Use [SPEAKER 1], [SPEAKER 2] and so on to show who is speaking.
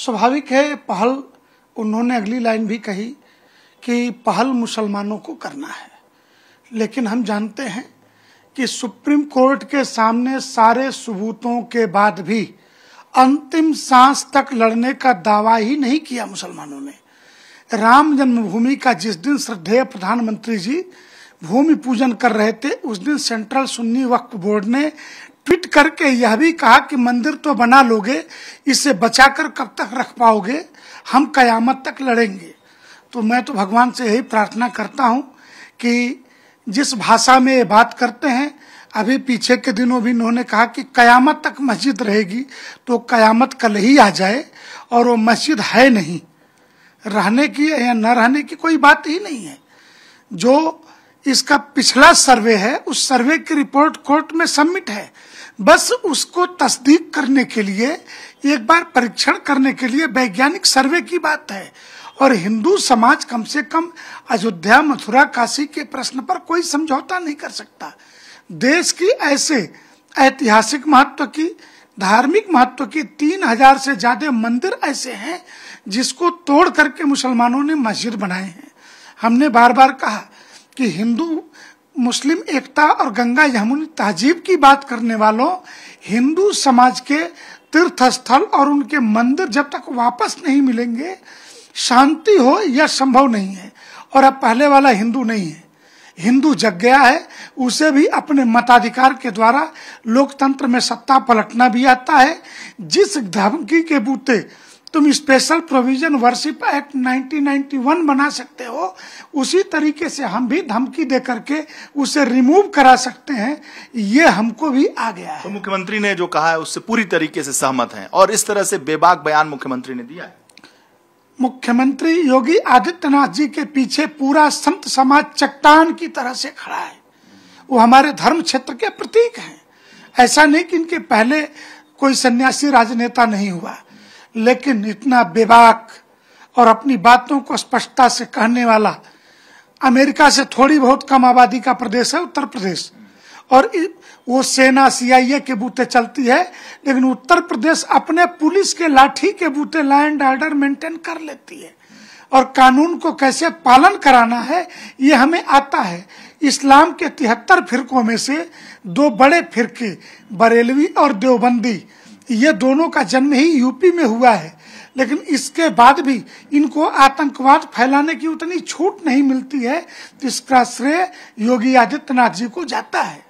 [SPEAKER 1] स्वाभाविक है पहल उन्होंने अगली लाइन भी कही कि पहल मुसलमानों को करना है लेकिन हम जानते हैं कि सुप्रीम कोर्ट के सामने सारे सबूतों के बाद भी अंतिम सांस तक लड़ने का दावा ही नहीं किया मुसलमानों ने राम जन्मभूमि का जिस दिन श्रद्धेय प्रधानमंत्री जी भूमि पूजन कर रहे थे उस दिन सेंट्रल सुन्नी वक्फ बोर्ड ने ट्वीट करके यह भी कहा कि मंदिर तो बना लोगे इसे बचाकर कब तक रख पाओगे हम कयामत तक लड़ेंगे तो मैं तो भगवान से यही प्रार्थना करता हूँ कि जिस भाषा में ये बात करते हैं अभी पीछे के दिनों भी इन्होंने कहा कि कयामत तक मस्जिद रहेगी तो कयामत कल ही आ जाए और वो मस्जिद है नहीं रहने की या न रहने की कोई बात ही नहीं है जो इसका पिछला सर्वे है उस सर्वे की रिपोर्ट कोर्ट में सबमिट है बस उसको तस्दीक करने के लिए एक बार परीक्षण करने के लिए वैज्ञानिक सर्वे की बात है और हिंदू समाज कम से कम अयोध्या मथुरा काशी के प्रश्न पर कोई समझौता नहीं कर सकता देश की ऐसे ऐतिहासिक महत्व की धार्मिक महत्व के तीन हजार से ज्यादा मंदिर ऐसे हैं जिसको तोड़ करके मुसलमानों ने मस्जिद बनाए हैं हमने बार बार कहा कि हिंदू मुस्लिम एकता और गंगा यमुनी तहजीब की बात करने वालों हिंदू समाज के तीर्थ स्थल और उनके मंदिर जब तक वापस नहीं मिलेंगे शांति हो यह संभव नहीं है और अब पहले वाला हिंदू नहीं है हिंदू जग गया है उसे भी अपने मताधिकार के द्वारा लोकतंत्र में सत्ता पलटना भी आता है जिस धमकी के बूते तुम स्पेशल प्रोविजन वर्शिप एक्ट 1991 बना सकते हो उसी तरीके से हम भी धमकी दे करके उसे रिमूव करा सकते हैं ये हमको भी आ गया है तो मुख्यमंत्री ने जो कहा है उससे पूरी तरीके से सहमत हैं और इस तरह से बेबाक बयान मुख्यमंत्री ने दिया है मुख्यमंत्री योगी आदित्यनाथ जी के पीछे पूरा संत समाज चट्टान की तरह से खड़ा है वो हमारे धर्म क्षेत्र के प्रतीक है ऐसा नहीं कि इनके पहले कोई सन्यासी राजनेता नहीं हुआ लेकिन इतना बेबाक और अपनी बातों को स्पष्टता से कहने वाला अमेरिका से थोड़ी बहुत कम आबादी का प्रदेश है उत्तर प्रदेश और वो सेना सीआईए के बूते चलती है लेकिन उत्तर प्रदेश अपने पुलिस के लाठी के बूते लॉ एंड ऑर्डर मेंटेन कर लेती है और कानून को कैसे पालन कराना है ये हमें आता है इस्लाम के तिहत्तर फिरकों में से दो बड़े फिरके बरेलवी और देवबंदी ये दोनों का जन्म ही यूपी में हुआ है लेकिन इसके बाद भी इनको आतंकवाद फैलाने की उतनी छूट नहीं मिलती है जिसका श्रेय योगी आदित्यनाथ जी को जाता है